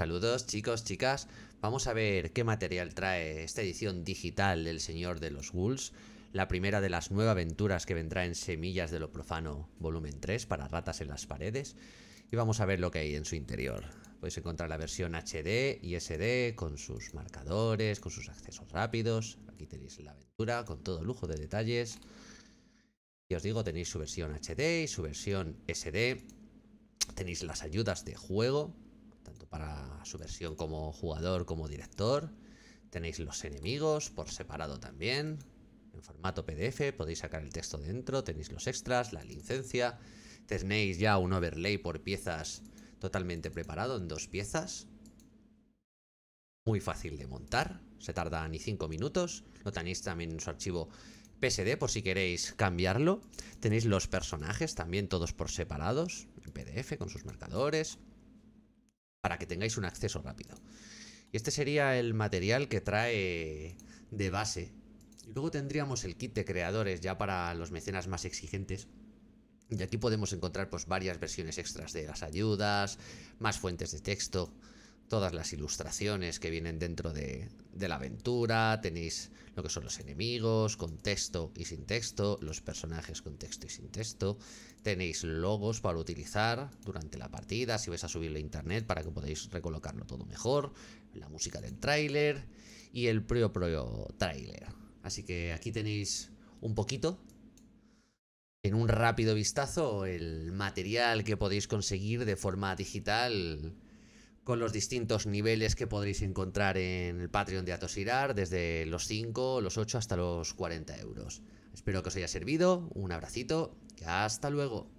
Saludos chicos, chicas. Vamos a ver qué material trae esta edición digital del Señor de los Ghouls, la primera de las nueve aventuras que vendrá en Semillas de lo Profano, volumen 3, para ratas en las paredes. Y vamos a ver lo que hay en su interior. Podéis encontrar la versión HD y SD con sus marcadores, con sus accesos rápidos. Aquí tenéis la aventura con todo lujo de detalles. Y os digo, tenéis su versión HD y su versión SD. Tenéis las ayudas de juego, para su versión como jugador como director. Tenéis los enemigos por separado también, en formato PDF, podéis sacar el texto dentro, tenéis los extras, la licencia, tenéis ya un overlay por piezas totalmente preparado en dos piezas. Muy fácil de montar, se tarda ni cinco minutos, lo tenéis también en su archivo PSD por si queréis cambiarlo. Tenéis los personajes también todos por separados, en PDF con sus marcadores para que tengáis un acceso rápido. Y este sería el material que trae de base. luego tendríamos el kit de creadores ya para los mecenas más exigentes. Y aquí podemos encontrar pues, varias versiones extras de las ayudas, más fuentes de texto, todas las ilustraciones que vienen dentro de, la aventura, tenéis lo que son los enemigos, con texto y sin texto, los personajes con texto y sin texto, tenéis logos para utilizar durante la partida, si vais a subirlo a internet para que podáis recolocarlo todo mejor, la música del tráiler y el propio tráiler. Así que aquí tenéis un poquito en un rápido vistazo el material que podéis conseguir de forma digital con los distintos niveles que podréis encontrar en el Patreon de Atosirar, desde los 5, los 8 hasta los 40 euros. Espero que os haya servido, un abracito y hasta luego.